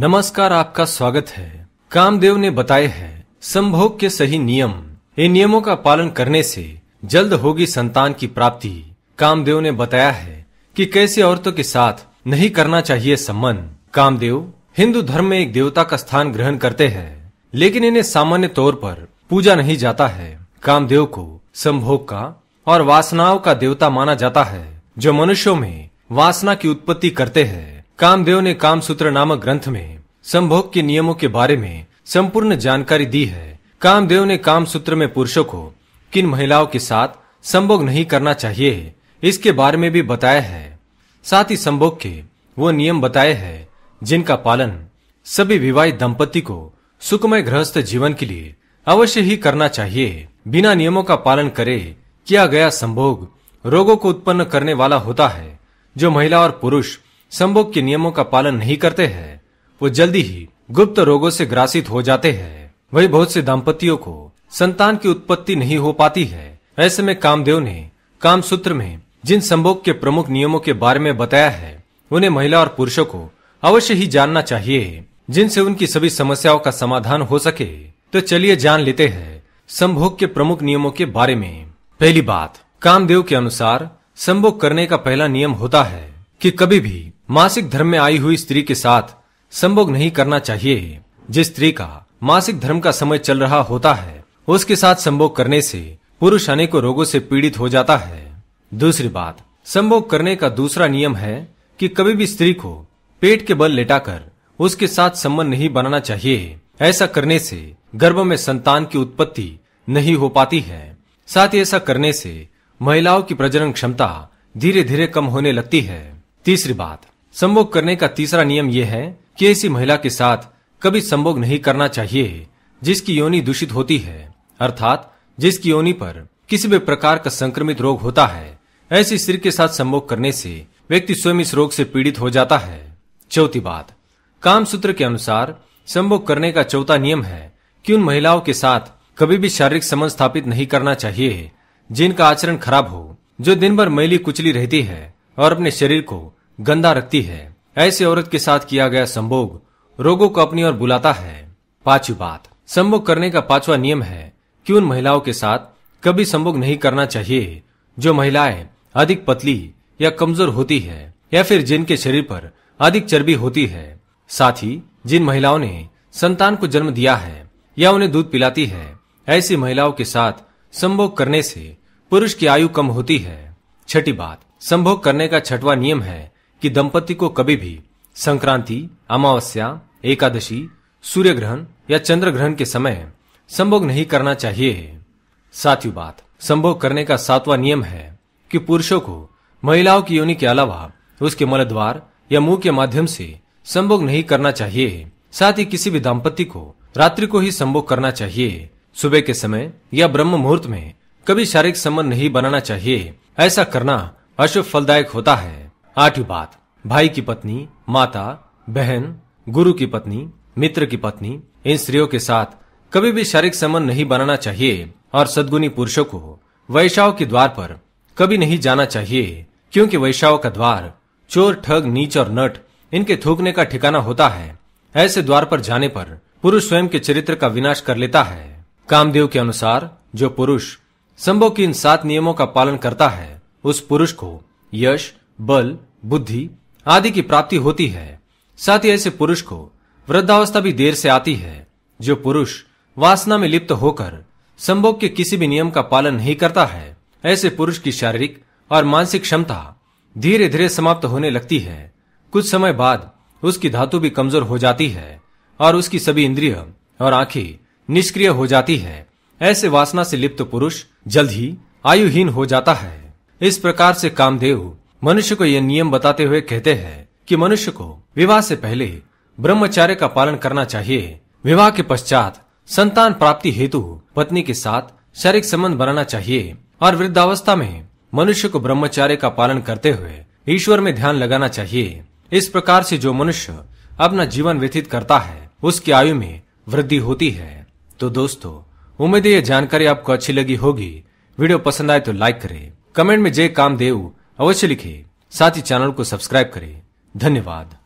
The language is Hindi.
नमस्कार आपका स्वागत है कामदेव ने बताए हैं संभोग के सही नियम इन नियमों का पालन करने से जल्द होगी संतान की प्राप्ति कामदेव ने बताया है कि कैसे औरतों के साथ नहीं करना चाहिए सम्मान कामदेव हिंदू धर्म में एक देवता का स्थान ग्रहण करते हैं लेकिन इन्हें सामान्य तौर पर पूजा नहीं जाता है कामदेव को संभोग का और वासनाओं का देवता माना जाता है जो मनुष्यों में वासना की उत्पत्ति करते हैं कामदेव ने कामसूत्र नामक ग्रंथ में संभोग के नियमों के बारे में संपूर्ण जानकारी दी है कामदेव ने कामसूत्र में पुरुषों को किन महिलाओं के साथ संभोग नहीं करना चाहिए इसके बारे में भी बताया है साथ ही संभोग के वो नियम बताए हैं जिनका पालन सभी विवाहित दंपति को सुखमय गृहस्थ जीवन के लिए अवश्य ही करना चाहिए बिना नियमों का पालन करे किया गया संभोग रोगों को उत्पन्न करने वाला होता है जो महिला और पुरुष संभोग के नियमों का पालन नहीं करते हैं वो जल्दी ही गुप्त रोगों से ग्रासित हो जाते हैं वही बहुत से दाम्पतियों को संतान की उत्पत्ति नहीं हो पाती है ऐसे में कामदेव ने काम सूत्र में जिन संभोग के प्रमुख नियमों के बारे में बताया है उन्हें महिला और पुरुषों को अवश्य ही जानना चाहिए जिनसे उनकी सभी समस्याओं का समाधान हो सके तो चलिए जान लेते हैं संभोग के प्रमुख नियमों के बारे में पहली बात कामदेव के अनुसार संभोग करने का पहला नियम होता है कि कभी भी मासिक धर्म में आई हुई स्त्री के साथ संभोग नहीं करना चाहिए जिस स्त्री का मासिक धर्म का समय चल रहा होता है उसके साथ संभोग करने से पुरुष अनेकों रोगों से पीड़ित हो जाता है दूसरी बात संभोग करने का दूसरा नियम है कि कभी भी स्त्री को पेट के बल लेटाकर उसके साथ संबंध नहीं बनाना चाहिए ऐसा करने से गर्भ में संतान की उत्पत्ति नहीं हो पाती है साथ ही ऐसा करने से महिलाओं की प्रजनन क्षमता धीरे धीरे कम होने लगती है तीसरी बात संभोग करने का तीसरा नियम यह है कि ऐसी महिला के साथ कभी संभोग नहीं करना चाहिए जिसकी योनि दूषित होती है अर्थात जिसकी योनि पर किसी भी प्रकार का संक्रमित रोग होता है ऐसी स्त्री के साथ संभोग करने से व्यक्ति स्वयं इस रोग से पीड़ित हो जाता है चौथी बात काम सूत्र के अनुसार संभोग करने का चौथा नियम है कि उन महिलाओं के साथ कभी भी शारीरिक संबंध स्थापित नहीं करना चाहिए जिनका आचरण खराब हो जो दिन भर मैली कुचली रहती है और अपने शरीर को गंदा रखती है ऐसी औरत के साथ किया गया संभोग रोगों को अपनी ओर बुलाता है पांचवी बात संभोग करने का पांचवा नियम है कि उन महिलाओं के साथ कभी संभोग नहीं करना चाहिए जो महिलाएं अधिक पतली या कमजोर होती है या फिर जिनके शरीर पर अधिक चर्बी होती है साथ ही जिन महिलाओं ने संतान को जन्म दिया है या उन्हें दूध पिलाती है ऐसी महिलाओं के साथ संभोग करने से पुरुष की आयु कम होती है छठी बात संभोग करने का छठवा नियम है कि दंपति को कभी भी संक्रांति अमावस्या एकादशी सूर्य ग्रहण या चंद्र ग्रहण के समय संभोग नहीं करना चाहिए है सातवीं बात संभोग करने का सातवां नियम है कि पुरुषों को महिलाओं की योनि के अलावा उसके मल द्वार या मुंह के माध्यम से संभोग नहीं करना चाहिए साथ ही किसी भी दाम्पत्य को रात्रि को ही संभोग करना चाहिए सुबह के समय या ब्रह्म मुहूर्त में कभी शारीरिक संबंध नहीं बनाना चाहिए ऐसा करना अशुभ फलदायक होता है आठवीं बात भाई की पत्नी माता बहन गुरु की पत्नी मित्र की पत्नी इन स्त्रियों के साथ कभी भी शारीरिक संबंध नहीं बनाना चाहिए और सदगुनी पुरुषों को वैशाव के द्वार पर कभी नहीं जाना चाहिए क्योंकि वैशाव का द्वार चोर ठग नीच और नट इनके थूकने का ठिकाना होता है ऐसे द्वार पर जाने पर पुरुष स्वयं के चरित्र का विनाश कर लेता है कामदेव के अनुसार जो पुरुष संभव की इन सात नियमों का पालन करता है उस पुरुष को यश बल बुद्धि आदि की प्राप्ति होती है साथ ही ऐसे पुरुष को वृद्धावस्था भी देर से आती है जो पुरुष वासना में लिप्त होकर संभोग के किसी भी नियम का पालन नहीं करता है ऐसे पुरुष की शारीरिक और मानसिक क्षमता धीरे धीरे समाप्त होने लगती है कुछ समय बाद उसकी धातु भी कमजोर हो जाती है और उसकी सभी इंद्रिय और आंखें निष्क्रिय हो जाती है ऐसे वासना से लिप्त पुरुष जल्द ही आयुहीन हो जाता है इस प्रकार से कामदेव मनुष्य को यह नियम बताते हुए कहते हैं कि मनुष्य को विवाह से पहले ब्रह्मचार्य का पालन करना चाहिए विवाह के पश्चात संतान प्राप्ति हेतु पत्नी के साथ शारीरिक संबंध बनाना चाहिए और वृद्धावस्था में मनुष्य को ब्रह्मचार्य का पालन करते हुए ईश्वर में ध्यान लगाना चाहिए इस प्रकार से जो मनुष्य अपना जीवन व्यतीत करता है उसकी आयु में वृद्धि होती है तो दोस्तों उम्मीद है ये जानकारी आपको अच्छी लगी होगी वीडियो पसंद आए तो लाइक करें कमेंट में जय काम देव अवश्य लिखें साथ ही चैनल को सब्सक्राइब करें धन्यवाद